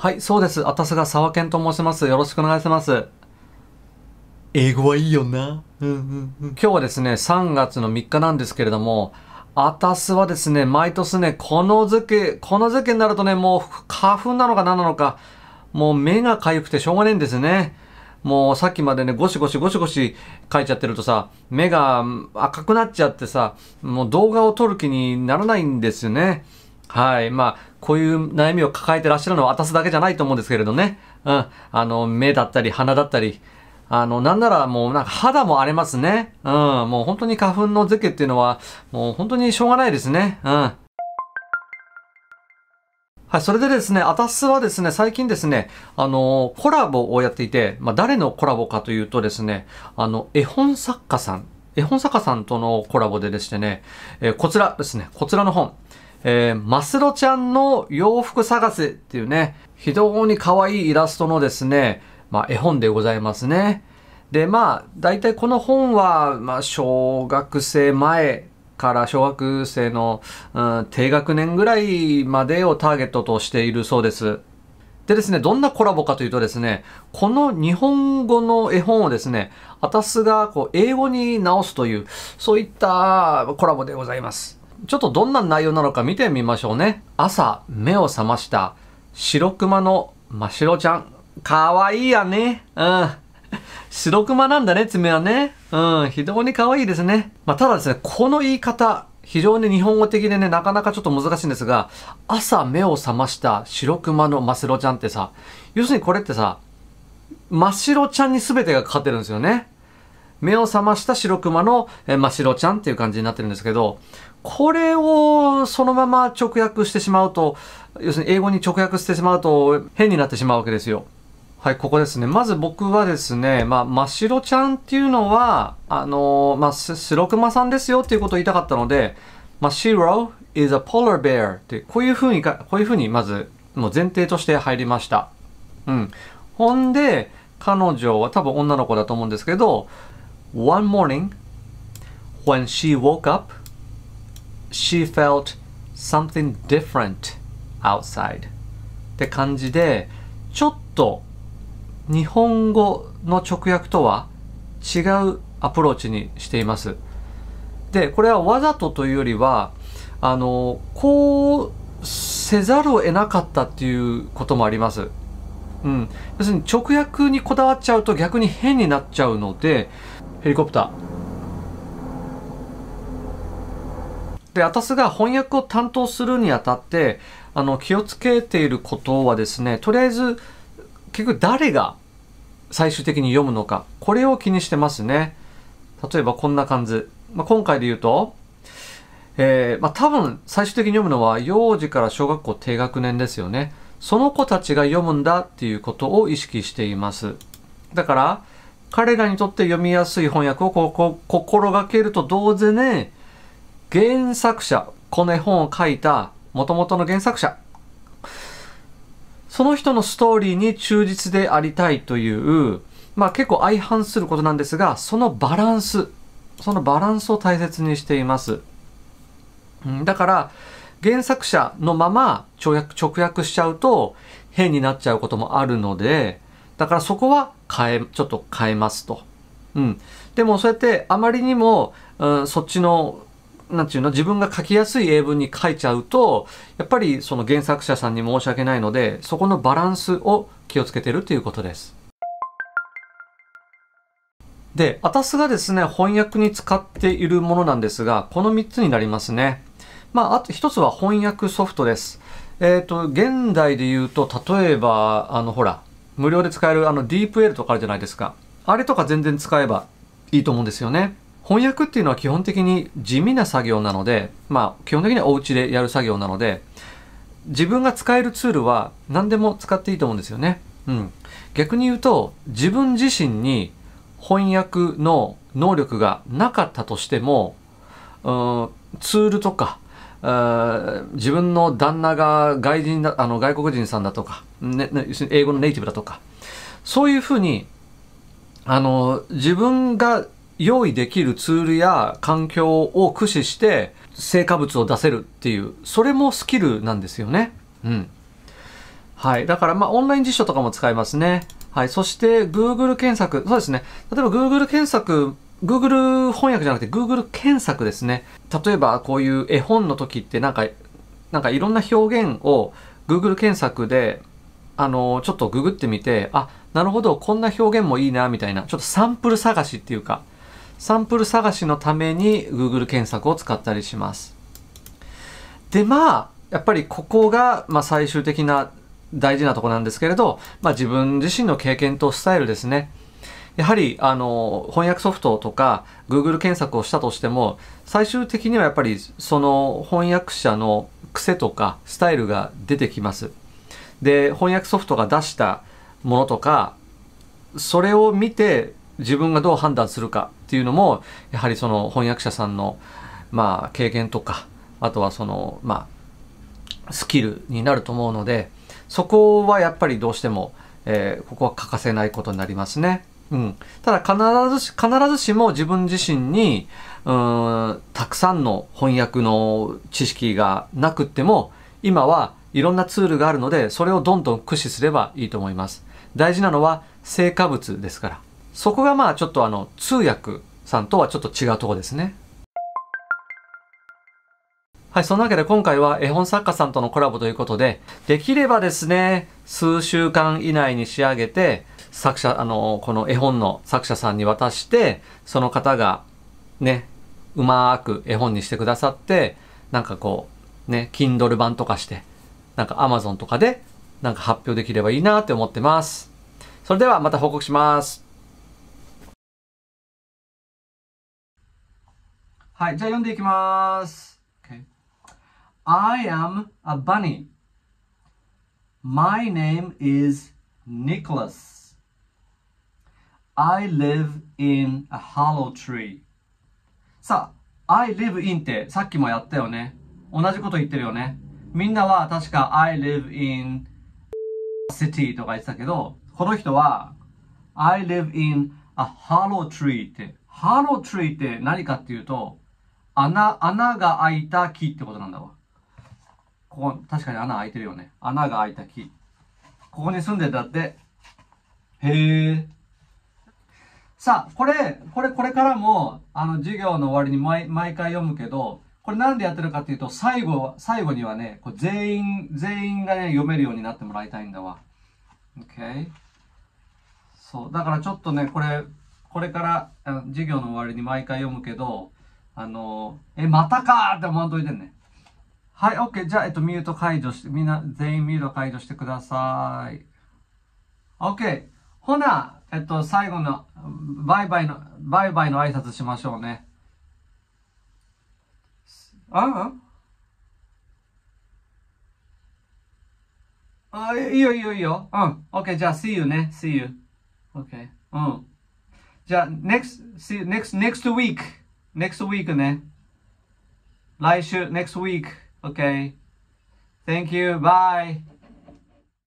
はい、そうです。あたすが沢健と申します。よろしくお願いします。英語はいいよな。うん今日はですね、3月の3日なんですけれども、あたすはですね、毎年ね、この時期、この時期になるとね、もう花粉なのか何なのか、もう目が痒くてしょうがないんですね。もうさっきまでね、ゴシゴシゴシゴシ書いちゃってるとさ、目が赤くなっちゃってさ、もう動画を撮る気にならないんですよね。はい。まあ、こういう悩みを抱えてらっしゃるのは私だけじゃないと思うんですけれどね。うん。あの、目だったり鼻だったり、あの、なんならもうなんか肌も荒れますね。うん。もう本当に花粉のゼケっていうのは、もう本当にしょうがないですね。うん。はい、それでですね、アタスはですね、最近ですね、あのー、コラボをやっていて、まあ、誰のコラボかというとですね、あの、絵本作家さん、絵本作家さんとのコラボででしてね、えー、こちらですね、こちらの本、えー、マスロちゃんの洋服探せっていうね、非常に可愛いイラストのですね、まあ、絵本でございますね。で、まあ、大体この本は、まあ、小学生前から小学生の、うん、低学年ぐらいまでをターゲットとしているそうです。でですね、どんなコラボかというとですね、この日本語の絵本をですね、あたスがこう英語に直すという、そういったコラボでございます。ちょっとどんな内容なのか見てみましょうね。朝、目を覚ました、白熊のましろちゃん。かわいいやね。うん。白熊なんだね、爪はね。うん、非常に可愛いですね。まあ、ただですね、この言い方、非常に日本語的でね、なかなかちょっと難しいんですが、朝目を覚ました白熊の真シロちゃんってさ、要するにこれってさ、真っ白ちゃんに全てがかかってるんですよね。目を覚ました白熊の、えー、白ちゃんっていう感じになってるんですけど、これをそのまま直訳してしまうと、要するに英語に直訳してしまうと変になってしまうわけですよ。はい、ここですね。まず僕はですね、まあ、真っ白ちゃんっていうのは、あのー、まあ、白熊さんですよっていうことを言いたかったので、まっ白 is a polar bear って、こういうふうにか、こういうふうにまず、もう前提として入りました。うん。ほんで、彼女は多分女の子だと思うんですけど、One morning, when she woke up, she felt something different outside って感じでちょっと日本語の直訳とは違うアプローチにしていますでこれはわざとというよりはあのこうせざるを得なかったっていうこともあります、うん、要するに直訳にこだわっちゃうと逆に変になっちゃうのでヘリコプターで私が翻訳を担当するにあたってあの気をつけていることはですねとりあえず結局誰が最終的に読むのかこれを気にしてますね例えばこんな感じ、まあ、今回で言うとえー、まあ、多分最終的に読むのは幼児から小学校低学年ですよねその子たちが読むんだっていうことを意識していますだから彼らにとって読みやすい翻訳を心がけると同時に、原作者、この絵本を書いた元々の原作者、その人のストーリーに忠実でありたいという、まあ結構相反することなんですが、そのバランス、そのバランスを大切にしています。だから、原作者のまま直訳しちゃうと変になっちゃうこともあるので、だからそこは変え、ちょっと変えますと。うん。でもそうやってあまりにも、うん、そっちの、なんていうの、自分が書きやすい英文に書いちゃうと、やっぱりその原作者さんに申し訳ないので、そこのバランスを気をつけてるということです。で、アタスがですね、翻訳に使っているものなんですが、この3つになりますね。まあ、あと1つは翻訳ソフトです。えっ、ー、と、現代で言うと、例えば、あの、ほら、無料で使えるあの DeepL とかあるじゃないですか。あれとか全然使えばいいと思うんですよね。翻訳っていうのは基本的に地味な作業なので、まあ基本的にはお家でやる作業なので、自分が使えるツールは何でも使っていいと思うんですよね。うん。逆に言うと、自分自身に翻訳の能力がなかったとしても、うん、ツールとか自分の旦那が外人だあの外国人さんだとか、ね、英語のネイティブだとかそういうふうにあの自分が用意できるツールや環境を駆使して成果物を出せるっていうそれもスキルなんですよね。うん、はいだからまあオンライン辞書とかも使えますね。はい。そして、Google 検索。そうですね。例えば Google 検索 Google 翻訳じゃなくて Google 検索ですね。例えばこういう絵本の時ってなんか、なんかいろんな表現を Google 検索で、あの、ちょっとググってみて、あ、なるほど、こんな表現もいいな、みたいな、ちょっとサンプル探しっていうか、サンプル探しのために Google 検索を使ったりします。で、まあ、やっぱりここが、まあ、最終的な大事なとこなんですけれど、まあ、自分自身の経験とスタイルですね。やはりあの翻訳ソフトとか Google 検索をしたとしても最終的にはやっぱりその翻訳者の癖とかスタイルが出てきます。で翻訳ソフトが出したものとかそれを見て自分がどう判断するかっていうのもやはりその翻訳者さんの、まあ、経験とかあとはその、まあ、スキルになると思うのでそこはやっぱりどうしても、えー、ここは欠かせないことになりますね。うん、ただ必ずし必ずしも自分自身にうんたくさんの翻訳の知識がなくっても今はいろんなツールがあるのでそれをどんどん駆使すればいいと思います大事なのは成果物ですからそこがまあちょっとあの通訳さんとはちょっと違うとこですねはい、そんなわけで今回は絵本作家さんとのコラボということで、できればですね、数週間以内に仕上げて、作者、あの、この絵本の作者さんに渡して、その方が、ね、うまく絵本にしてくださって、なんかこう、ね、Kindle 版とかして、なんか Amazon とかで、なんか発表できればいいなって思ってます。それではまた報告します。はい、じゃあ読んでいきます。Okay. I am a bunny. My name is Nicholas. I live in a hollow tree. さあ、I live in ってさっきもやったよね。同じこと言ってるよね。みんなは確か I live in city とか言ってたけど、この人は I live in a hollow tree って。hollow tree って何かっていうと、穴、穴が開いた木ってことなんだわ。ここ、確かに穴開いてるよね。穴が開いた木。ここに住んでたって。へえ。さあ、これ、これ、これからも、あの、授業の終わりに毎毎回読むけど、これなんでやってるかっていうと、最後、最後にはね、こう全員、全員がね、読めるようになってもらいたいんだわ。OK? そう。だからちょっとね、これ、これから、授業の終わりに毎回読むけど、あの、え、またかって思わんといてんね。はい、OK。じゃあ、えっと、ミュート解除して、みんな、全員ミュート解除してください。OK。ほな、えっと、最後の、バイバイの、バイバイの挨拶しましょうね。あああ、いいよいいよいいよ。うん。OK, じゃあ、see you ね。see you. OK. Okay. うん。じゃあ、next, see, you, next, next week. next week ね。来週、next week. OK. Thank you. Bye.